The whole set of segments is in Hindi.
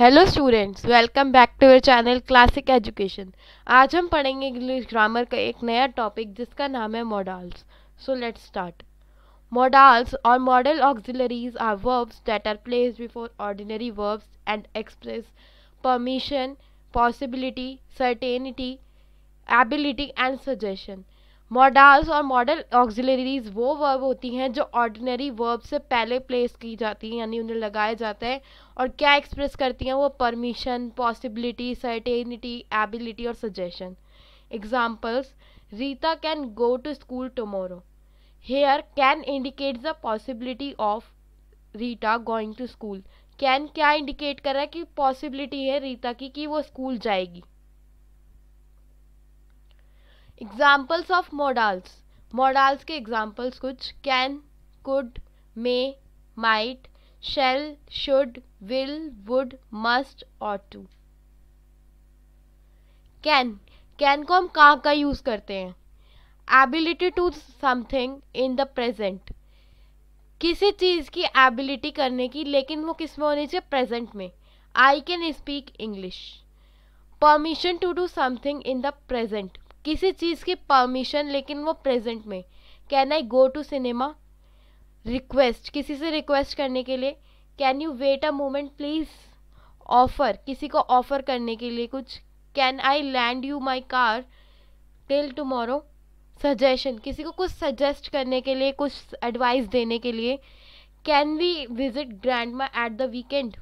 Hello students welcome back to your channel classic education आज हम पढ़ेंगे इंग्लिश ग्रामर का एक नया टॉपिक जिसका नाम है models so let's start models और model auxiliaries are verbs that are place before ordinary verbs and express permission possibility certainty ability and suggestion models और मॉडल ऑक्सिलरीज वो वर्ब होती हैं जो ऑर्डिनरी वर्ब से पहले प्लेस की जाती हैं यानी उन्हें लगाया जाता है और क्या एक्सप्रेस करती हैं वो परमिशन पॉसिबिलिटी सर्टेनिटी एबिलिटी और suggestion examples Rita can go to school tomorrow here can indicate the possibility of Rita going to school can क्या इंडिकेट कर रहा है कि पॉसिबिलिटी है रीता की कि वो स्कूल जाएगी एग्जाम्पल्स ऑफ मॉडल्स मॉडल्स के एग्जाम्पल्स कुछ can could may might shall should will would must ought to can can को हम कहाँ का यूज़ करते हैं ability to something in the present किसी चीज़ की एबिलिटी करने की लेकिन वो किस में होनी चाहिए प्रेजेंट में I can speak English permission to do something in the present किसी चीज़ की परमिशन लेकिन वो प्रेजेंट में can I go to cinema request किसी से रिक्वेस्ट करने के लिए can you wait a moment please offer किसी को ऑफ़र करने के लिए कुछ can I lend you my car till tomorrow suggestion किसी को कुछ सजेस्ट करने के लिए कुछ एडवाइस देने के लिए can we visit grandma at the weekend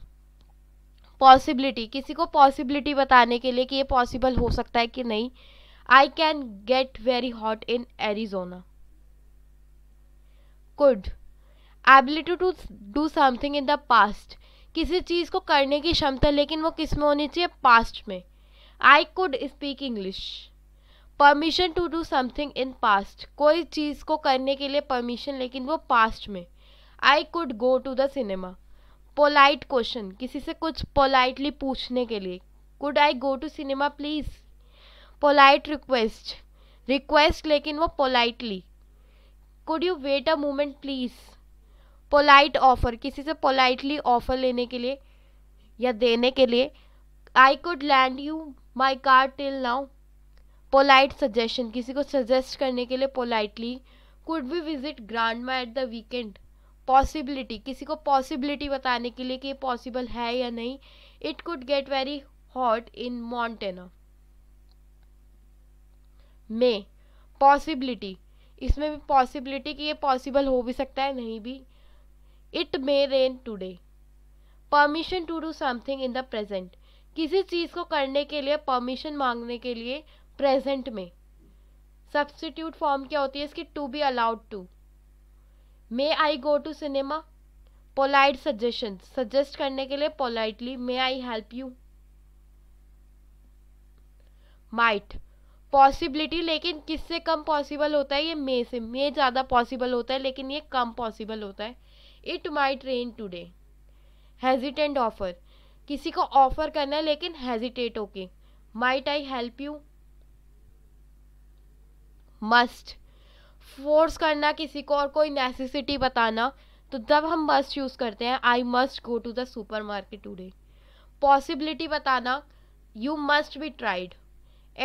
possibility किसी को पॉसिबिलिटी बताने के लिए कि ये पॉसिबल हो सकता है कि नहीं I can get very hot in Arizona could ability to do something in the past किसी चीज़ को करने की क्षमता लेकिन वो किस में होनी चाहिए पास्ट में I could speak English permission to do something in past कोई चीज़ को करने के लिए परमिशन लेकिन वो पास्ट में I could go to the cinema polite question किसी से कुछ पोलाइटली पूछने के लिए could I go to cinema please polite request request लेकिन वो politely could you wait a moment please polite offer किसी से पोलाइटली ऑफ़र लेने के लिए या देने के लिए I could lend you my car till now polite suggestion किसी को सजेस्ट करने के लिए politely could we visit grandma at the weekend possibility किसी को पॉसिबिलिटी बताने के लिए कि ये पॉसिबल है या नहीं it could get very hot in Montana may possibility इसमें भी पॉसिबिलिटी कि ये पॉसिबल हो भी सकता है नहीं भी it may rain today permission to do something in the present किसी चीज़ को करने के लिए परमिशन मांगने के लिए प्रेजेंट में सब्सटीट्यूट फॉर्म क्या होती है इसकी to be allowed to may I go to cinema polite suggestion suggest करने के लिए politely may I help you might possibility लेकिन किससे कम पॉसिबल होता है ये मे से मे ज़्यादा पॉसिबल होता है लेकिन ये कम पॉसिबल होता है it might rain today hesitant offer किसी को ऑफर करना है लेकिन हेजिटेट होके might I help you must force करना किसी को और कोई नेसेसिटी बताना तो जब हम मस्ट यूज़ करते हैं I must go to the supermarket today possibility बताना you must be tried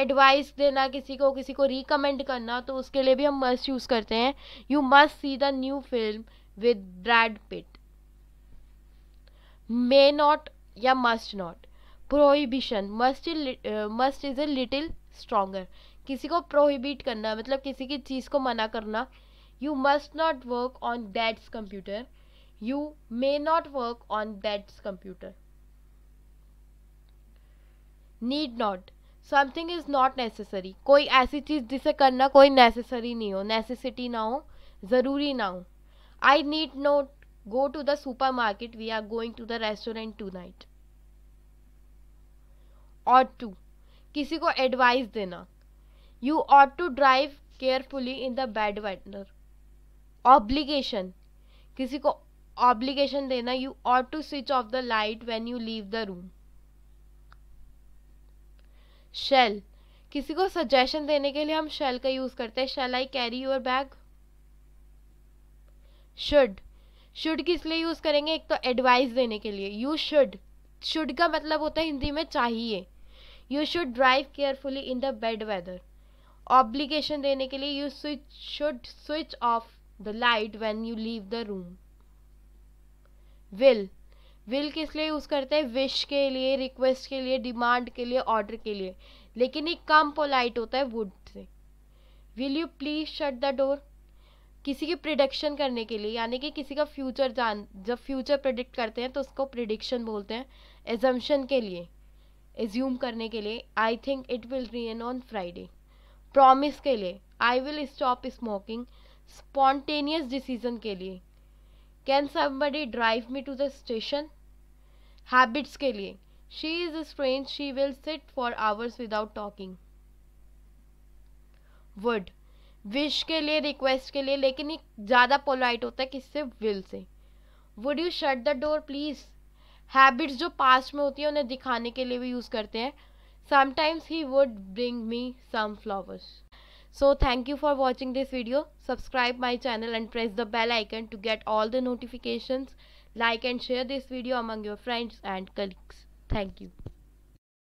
advice देना किसी को किसी को रिकमेंड करना तो उसके लिए भी हम मस्ट यूज़ करते हैं you must see the new film with Brad Pitt may not या must not prohibition must must is a little stronger किसी को प्रोहिबिट करना मतलब किसी की चीज़ को मना करना you must not work on that's computer you may not work on that's computer need not something is not necessary कोई ऐसी चीज़ जिसे करना कोई नेसेसरी नहीं हो नेसेसिटी ना हो ज़रूरी ना हो I need not go to the supermarket we are going to the restaurant tonight ought to किसी को एडवाइस देना you ought to drive carefully in the bad weather obligation किसी को ऑब्लिगेशन देना you ought to switch off the light when you leave the room shall किसी को सजेशन देने के लिए हम शेल का यूज़ करते हैं shall I carry your bag should should किस लिए यूज़ करेंगे एक तो एडवाइस देने के लिए यू शुड शुड का मतलब होता है हिंदी में चाहिए you should drive carefully in the bad weather obligation देने के लिए you switch should switch off the light when you leave the room will will किस लिए यूज़ करते हैं विश के लिए रिक्वेस्ट के लिए डिमांड के लिए ऑर्डर के लिए लेकिन ये कम पोलाइट होता है वुड से will you please shut the door किसी की प्रिडिक्शन करने के लिए यानी कि किसी का फ्यूचर जान जब फ्यूचर प्रिडिक्ट करते हैं तो उसको प्रिडिक्शन बोलते हैं एजम्पन के लिए एज्यूम करने के लिए I think it will rain on Friday promise के लिए I will stop smoking spontaneous decision के लिए can somebody drive me to the station habits के लिए she is strange she will sit for hours without talking would wish के लिए रिक्वेस्ट के लिए लेकिन एक ज़्यादा पोलाइट होता है किससे विल से would you shut the door please habits जो पास्ट में होती है उन्हें दिखाने के लिए भी यूज़ करते हैं sometimes he would bring me some flowers So thank you for watching this video. Subscribe my channel and press the bell icon to get all the notifications. Like and share this video among your friends and colleagues. Thank you.